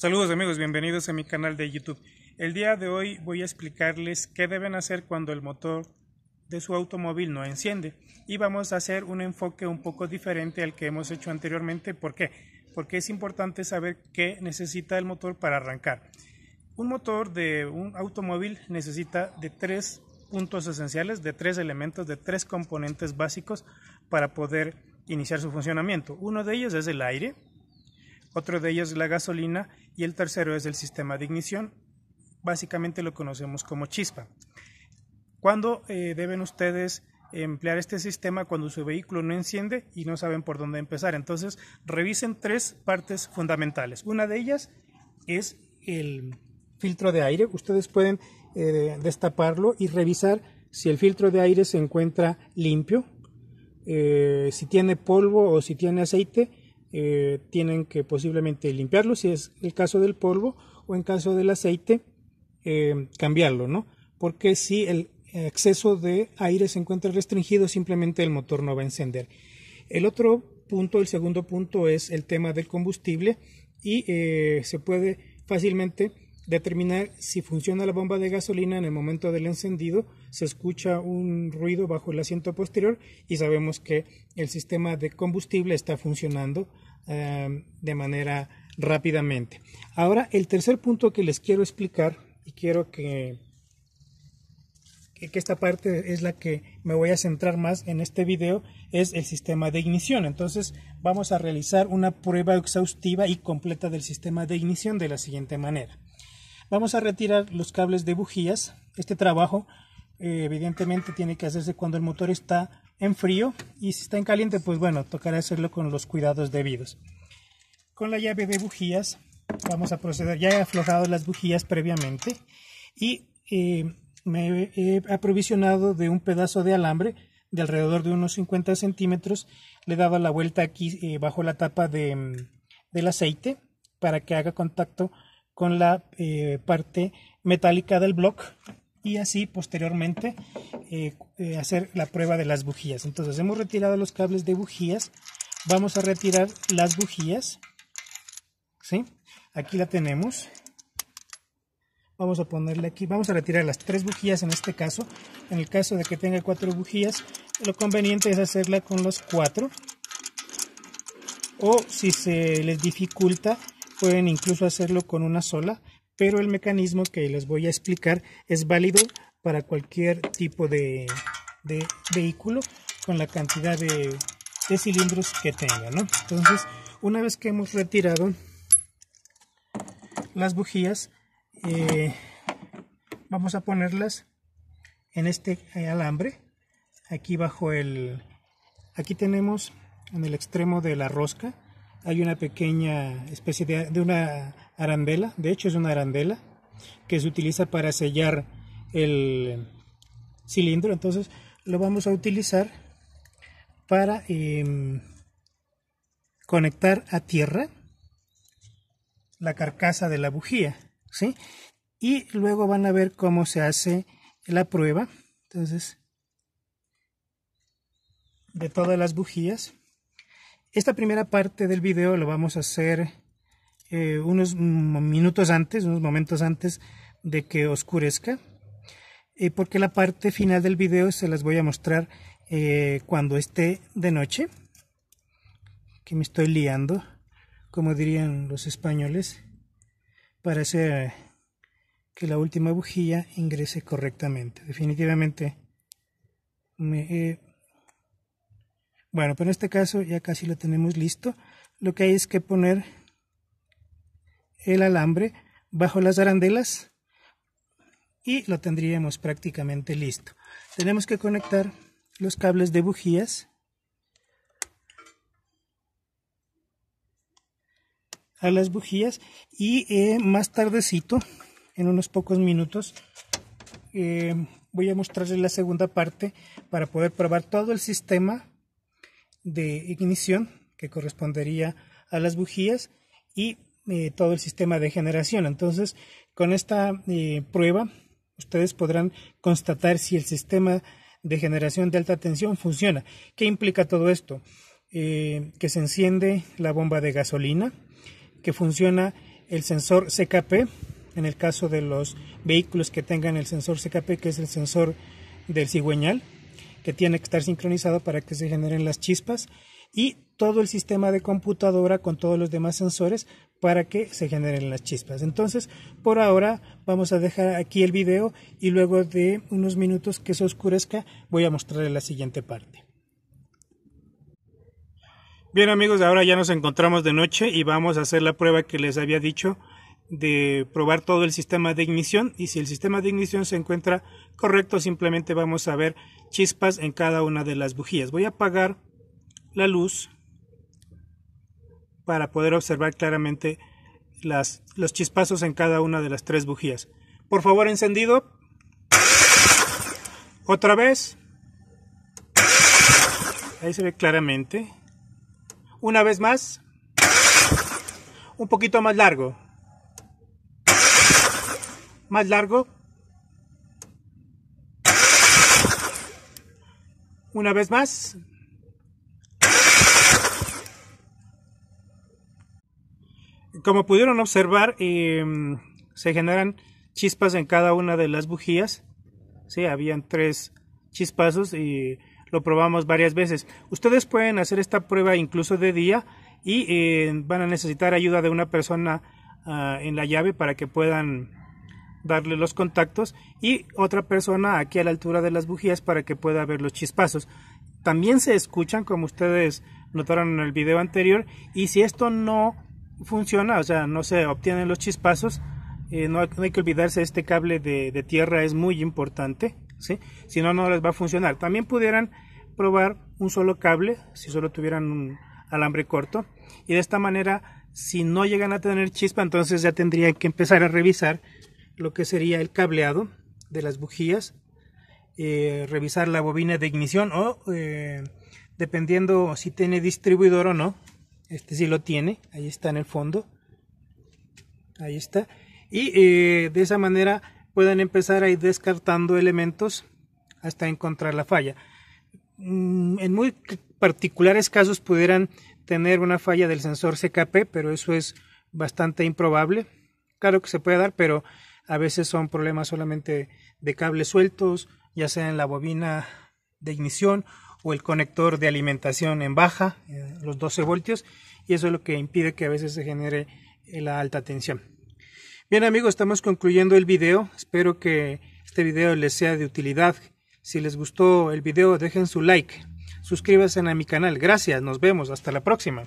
Saludos amigos, bienvenidos a mi canal de YouTube. El día de hoy voy a explicarles qué deben hacer cuando el motor de su automóvil no enciende y vamos a hacer un enfoque un poco diferente al que hemos hecho anteriormente. ¿Por qué? Porque es importante saber qué necesita el motor para arrancar. Un motor de un automóvil necesita de tres puntos esenciales, de tres elementos, de tres componentes básicos para poder iniciar su funcionamiento. Uno de ellos es el aire, otro de ellos es la gasolina y el tercero es el sistema de ignición, básicamente lo conocemos como chispa. ¿Cuándo eh, deben ustedes emplear este sistema cuando su vehículo no enciende y no saben por dónde empezar? Entonces, revisen tres partes fundamentales. Una de ellas es el filtro de aire. Ustedes pueden eh, destaparlo y revisar si el filtro de aire se encuentra limpio, eh, si tiene polvo o si tiene aceite eh, tienen que posiblemente limpiarlo si es el caso del polvo o en caso del aceite eh, cambiarlo, ¿no? Porque si el exceso de aire se encuentra restringido simplemente el motor no va a encender. El otro punto, el segundo punto es el tema del combustible y eh, se puede fácilmente determinar si funciona la bomba de gasolina en el momento del encendido, se escucha un ruido bajo el asiento posterior y sabemos que el sistema de combustible está funcionando eh, de manera rápidamente. Ahora, el tercer punto que les quiero explicar y quiero que, que, esta parte es la que me voy a centrar más en este video es el sistema de ignición. Entonces, vamos a realizar una prueba exhaustiva y completa del sistema de ignición de la siguiente manera. Vamos a retirar los cables de bujías. Este trabajo eh, evidentemente tiene que hacerse cuando el motor está en frío y si está en caliente pues bueno, tocará hacerlo con los cuidados debidos. Con la llave de bujías vamos a proceder. Ya he aflojado las bujías previamente y eh, me he aprovisionado de un pedazo de alambre de alrededor de unos 50 centímetros. Le he dado la vuelta aquí eh, bajo la tapa mm, del aceite para que haga contacto con la eh, parte metálica del block y así posteriormente eh, eh, hacer la prueba de las bujías. Entonces hemos retirado los cables de bujías, vamos a retirar las bujías, ¿sí? aquí la tenemos, vamos a ponerla aquí, vamos a retirar las tres bujías en este caso, en el caso de que tenga cuatro bujías, lo conveniente es hacerla con los cuatro, o si se les dificulta, pueden incluso hacerlo con una sola, pero el mecanismo que les voy a explicar es válido para cualquier tipo de, vehículo con la cantidad de, cilindros que tenga. Entonces, una vez que hemos retirado las bujías, eh, vamos a ponerlas en este alambre aquí bajo el aquí tenemos en el extremo de la rosca hay una pequeña especie de, una arandela, de hecho es una arandela, que se utiliza para sellar el cilindro, entonces lo vamos a utilizar para em, conectar a tierra la carcasa de la bujía, ¿sí? Y luego van a ver cómo se hace la prueba, entonces, de todas las bujías. Esta primera parte del video lo vamos a hacer eh, unos minutos antes, unos momentos antes de que oscurezca, eh, porque la parte final del video se las voy a mostrar eh, cuando esté de noche, que me estoy liando, como dirían los españoles, para hacer que la última bujía ingrese correctamente. Definitivamente me he bueno, pero en este caso ya casi lo tenemos listo. Lo que hay es que poner el alambre bajo las arandelas y lo tendríamos prácticamente listo. Tenemos que conectar los cables de bujías a las bujías y eh, más tardecito, en unos pocos minutos, eh, voy a mostrarles la segunda parte para poder probar todo el sistema de ignición que correspondería a las bujías y eh, todo el sistema de generación. Entonces, con esta eh, prueba, ustedes podrán constatar si el sistema de generación de alta tensión funciona. ¿Qué implica todo esto? Eh, que se enciende la bomba de gasolina, que funciona el sensor CKP, en el caso de los vehículos que tengan el sensor CKP, que es el sensor del cigüeñal, que tiene que estar sincronizado para que se generen las chispas y todo el sistema de computadora con todos los demás sensores para que se generen las chispas. Entonces, por ahora vamos a dejar aquí el video y luego de unos minutos que se oscurezca voy a mostrarle la siguiente parte. Bien amigos, ahora ya nos encontramos de noche y vamos a hacer la prueba que les había dicho de probar todo el sistema de ignición y si el sistema de ignición se encuentra correcto simplemente vamos a ver chispas en cada una de las bujías. Voy a apagar la luz para poder observar claramente las, los chispazos en cada una de las tres bujías. Por favor encendido. Otra vez. Ahí se ve claramente. Una vez más. Un poquito más largo más largo. Una vez más. Como pudieron observar, em, se generan chispas en cada una de las bujías. si habían tres chispazos y lo probamos varias veces. Ustedes pueden hacer esta prueba incluso de día y eh, van a necesitar ayuda de una persona ah, en la llave para que puedan darle los contactos y otra persona aquí a la altura de las bujías para que pueda ver los chispazos. También se escuchan, como ustedes notaron en el video anterior, y si esto no funciona, o sea, no se obtienen los chispazos, eh, no, hay, que olvidarse, este cable de, tierra es muy importante, si no, no les va a funcionar. También pudieran probar un solo cable, si solo tuvieran un alambre corto, y de esta manera, si no llegan a tener chispa, entonces ya tendrían que empezar a revisar lo que sería el cableado de las bujías, eh, revisar la bobina de ignición o eh, dependiendo si tiene distribuidor o no, este sí lo tiene, ahí está en el fondo, ahí está, y eh, de esa manera pueden empezar a ir descartando elementos hasta encontrar la falla. Mm, en muy particulares casos pudieran tener una falla del sensor CKP, pero eso es bastante improbable. Claro que se puede dar, pero a veces son problemas solamente de cables sueltos, ya sea en la bobina de ignición o el conector de alimentación en baja, eh, los 12 voltios, y eso es lo que impide que a veces se genere eh, la alta tensión. Bien amigos, estamos concluyendo el video, espero que este video les sea de utilidad. Si les gustó el video, dejen su like, suscríbanse a mi canal, gracias, nos vemos, hasta la próxima.